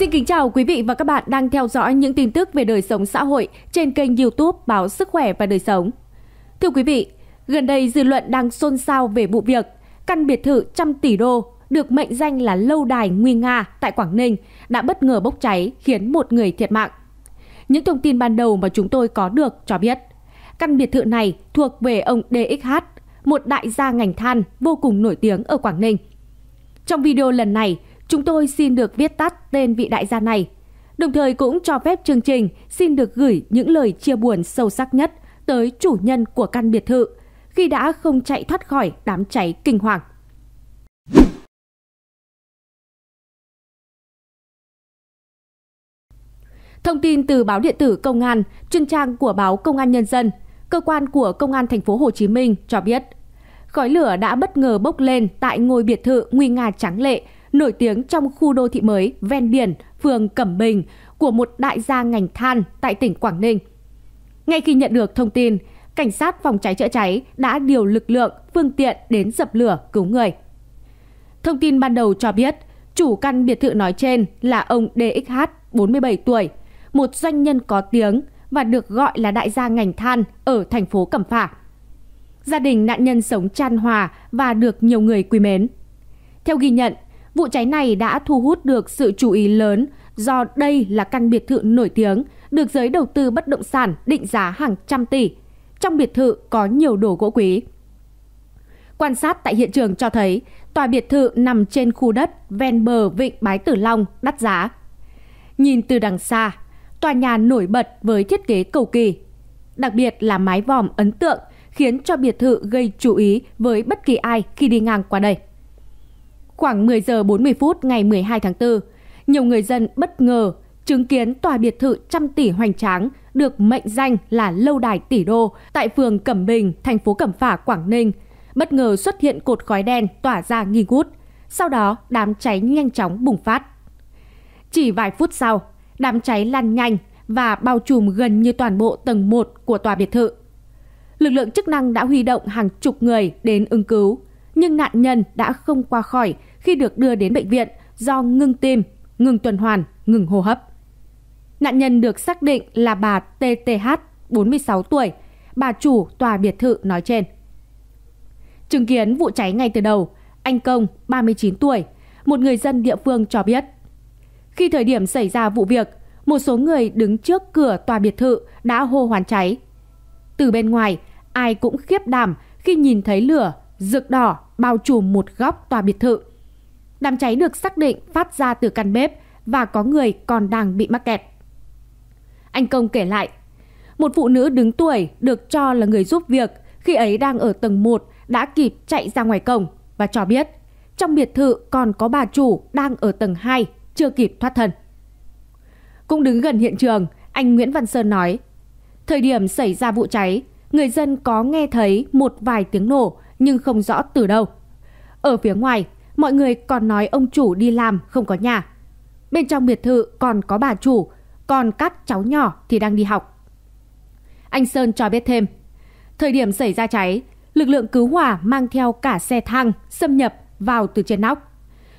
Xin kính chào quý vị và các bạn đang theo dõi những tin tức về đời sống xã hội trên kênh YouTube Báo Sức khỏe và đời sống. Thưa quý vị, gần đây dư luận đang xôn xao về vụ việc căn biệt thự trăm tỷ đô được mệnh danh là lâu đài nguy nga tại Quảng Ninh đã bất ngờ bốc cháy khiến một người thiệt mạng. Những thông tin ban đầu mà chúng tôi có được cho biết, căn biệt thự này thuộc về ông DXH, một đại gia ngành than vô cùng nổi tiếng ở Quảng Ninh. Trong video lần này, Chúng tôi xin được viết tắt tên vị đại gia này, đồng thời cũng cho phép chương trình xin được gửi những lời chia buồn sâu sắc nhất tới chủ nhân của căn biệt thự khi đã không chạy thoát khỏi đám cháy kinh hoàng. Thông tin từ báo điện tử Công an, chuyên trang của báo Công an Nhân dân, cơ quan của Công an thành phố Hồ Chí Minh cho biết, khói lửa đã bất ngờ bốc lên tại ngôi biệt thự nguy nga trắng lệ nổi tiếng trong khu đô thị mới ven biển phường Cẩm Bình của một đại gia ngành than tại tỉnh Quảng Ninh. Ngay khi nhận được thông tin, cảnh sát phòng cháy chữa cháy đã điều lực lượng, phương tiện đến dập lửa cứu người. Thông tin ban đầu cho biết, chủ căn biệt thự nói trên là ông DXH, 47 tuổi, một doanh nhân có tiếng và được gọi là đại gia ngành than ở thành phố Cẩm Phả. Gia đình nạn nhân sống chan hòa và được nhiều người quý mến. Theo ghi nhận, Vụ cháy này đã thu hút được sự chú ý lớn do đây là căn biệt thự nổi tiếng, được giới đầu tư bất động sản định giá hàng trăm tỷ. Trong biệt thự có nhiều đồ gỗ quý. Quan sát tại hiện trường cho thấy, tòa biệt thự nằm trên khu đất ven bờ vịnh Bái Tử Long đắt giá. Nhìn từ đằng xa, tòa nhà nổi bật với thiết kế cầu kỳ. Đặc biệt là mái vòm ấn tượng khiến cho biệt thự gây chú ý với bất kỳ ai khi đi ngang qua đây. Khoảng 10 giờ 40 phút ngày 12 tháng 4, nhiều người dân bất ngờ chứng kiến tòa biệt thự trăm tỷ hoành tráng được mệnh danh là lâu đài tỷ đô tại phường Cẩm Bình, thành phố Cẩm Phả, Quảng Ninh, bất ngờ xuất hiện cột khói đen tỏa ra nghi ngút. Sau đó, đám cháy nhanh chóng bùng phát. Chỉ vài phút sau, đám cháy lan nhanh và bao trùm gần như toàn bộ tầng 1 của tòa biệt thự. Lực lượng chức năng đã huy động hàng chục người đến ứng cứu, nhưng nạn nhân đã không qua khỏi khi được đưa đến bệnh viện do ngưng tim, ngừng tuần hoàn, ngừng hô hấp. Nạn nhân được xác định là bà TTH, 46 tuổi, bà chủ tòa biệt thự nói trên. Chứng kiến vụ cháy ngay từ đầu, anh Công, 39 tuổi, một người dân địa phương cho biết. Khi thời điểm xảy ra vụ việc, một số người đứng trước cửa tòa biệt thự đã hô hoán cháy. Từ bên ngoài, ai cũng khiếp đảm khi nhìn thấy lửa rực đỏ bao trùm một góc tòa biệt thự Đám cháy được xác định phát ra từ căn bếp và có người còn đang bị mắc kẹt. Anh Công kể lại, một phụ nữ đứng tuổi được cho là người giúp việc khi ấy đang ở tầng 1 đã kịp chạy ra ngoài cổng và cho biết trong biệt thự còn có bà chủ đang ở tầng 2 chưa kịp thoát thân. Cũng đứng gần hiện trường, anh Nguyễn Văn Sơn nói, thời điểm xảy ra vụ cháy, người dân có nghe thấy một vài tiếng nổ nhưng không rõ từ đâu. Ở phía ngoài, Mọi người còn nói ông chủ đi làm không có nhà. Bên trong biệt thự còn có bà chủ, còn các cháu nhỏ thì đang đi học. Anh Sơn cho biết thêm, thời điểm xảy ra cháy, lực lượng cứu hỏa mang theo cả xe thang xâm nhập vào từ trên nóc.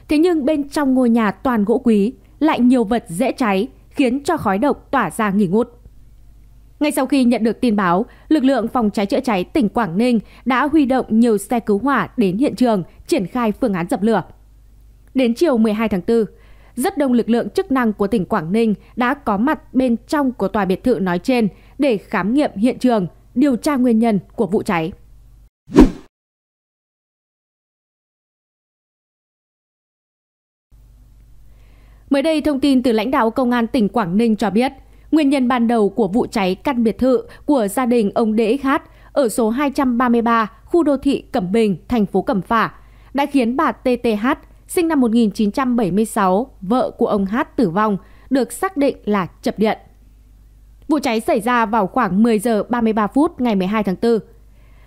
Thế nhưng bên trong ngôi nhà toàn gỗ quý lại nhiều vật dễ cháy khiến cho khói độc tỏa ra nghỉ ngút. Ngay sau khi nhận được tin báo, lực lượng phòng cháy chữa cháy tỉnh Quảng Ninh đã huy động nhiều xe cứu hỏa đến hiện trường triển khai phương án dập lửa. Đến chiều 12 tháng 4, rất đông lực lượng chức năng của tỉnh Quảng Ninh đã có mặt bên trong của tòa biệt thự nói trên để khám nghiệm hiện trường, điều tra nguyên nhân của vụ cháy. Mới đây, thông tin từ lãnh đạo Công an tỉnh Quảng Ninh cho biết, Nguyên nhân ban đầu của vụ cháy căn biệt thự của gia đình ông Đễ Hát ở số 233 khu đô thị Cẩm Bình, thành phố Cẩm Phả đã khiến bà TTH sinh năm 1976, vợ của ông H tử vong, được xác định là chập điện. Vụ cháy xảy ra vào khoảng 10 giờ 33 phút ngày 12 tháng 4.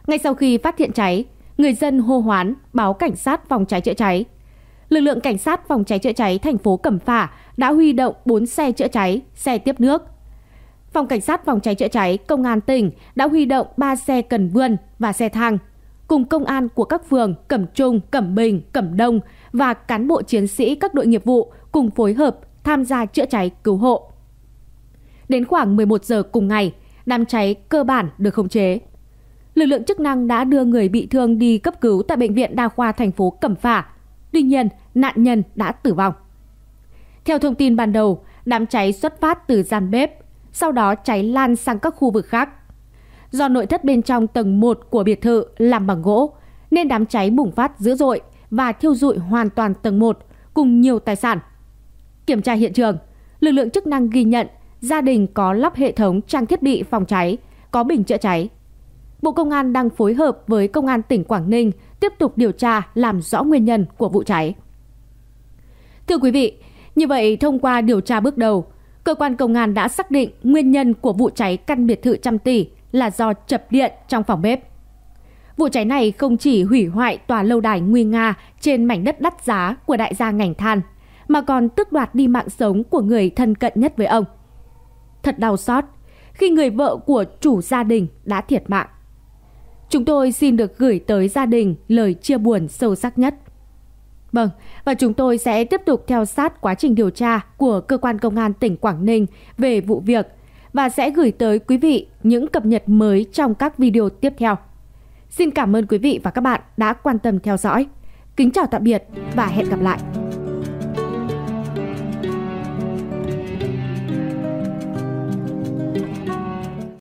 Ngay sau khi phát hiện cháy, người dân hô hoán báo cảnh sát phòng cháy chữa cháy. Lực lượng cảnh sát phòng cháy chữa cháy thành phố Cẩm Phả đã huy động 4 xe chữa cháy, xe tiếp nước, Phòng Cảnh sát Phòng cháy chữa cháy Công an tỉnh đã huy động 3 xe cần vươn và xe thang cùng công an của các phường Cẩm Trung, Cẩm Bình, Cẩm Đông và cán bộ chiến sĩ các đội nghiệp vụ cùng phối hợp tham gia chữa cháy cứu hộ. Đến khoảng 11 giờ cùng ngày, đám cháy cơ bản được khống chế. Lực lượng chức năng đã đưa người bị thương đi cấp cứu tại bệnh viện đa khoa thành phố Cẩm Phả. Tuy nhiên, nạn nhân đã tử vong. Theo thông tin ban đầu, đám cháy xuất phát từ gian bếp sau đó cháy lan sang các khu vực khác. Do nội thất bên trong tầng 1 của biệt thự làm bằng gỗ, nên đám cháy bùng phát dữ dội và thiêu dụi hoàn toàn tầng 1 cùng nhiều tài sản. Kiểm tra hiện trường, lực lượng chức năng ghi nhận gia đình có lắp hệ thống trang thiết bị phòng cháy, có bình chữa cháy. Bộ Công an đang phối hợp với Công an tỉnh Quảng Ninh tiếp tục điều tra làm rõ nguyên nhân của vụ cháy. Thưa quý vị, như vậy thông qua điều tra bước đầu, cơ quan công an đã xác định nguyên nhân của vụ cháy căn biệt thự trăm tỷ là do chập điện trong phòng bếp. Vụ cháy này không chỉ hủy hoại tòa lâu đài nguy nga trên mảnh đất đắt giá của đại gia ngành than, mà còn tước đoạt đi mạng sống của người thân cận nhất với ông. Thật đau xót khi người vợ của chủ gia đình đã thiệt mạng. Chúng tôi xin được gửi tới gia đình lời chia buồn sâu sắc nhất. Vâng, và chúng tôi sẽ tiếp tục theo sát quá trình điều tra của cơ quan công an tỉnh Quảng Ninh về vụ việc và sẽ gửi tới quý vị những cập nhật mới trong các video tiếp theo. Xin cảm ơn quý vị và các bạn đã quan tâm theo dõi. Kính chào tạm biệt và hẹn gặp lại.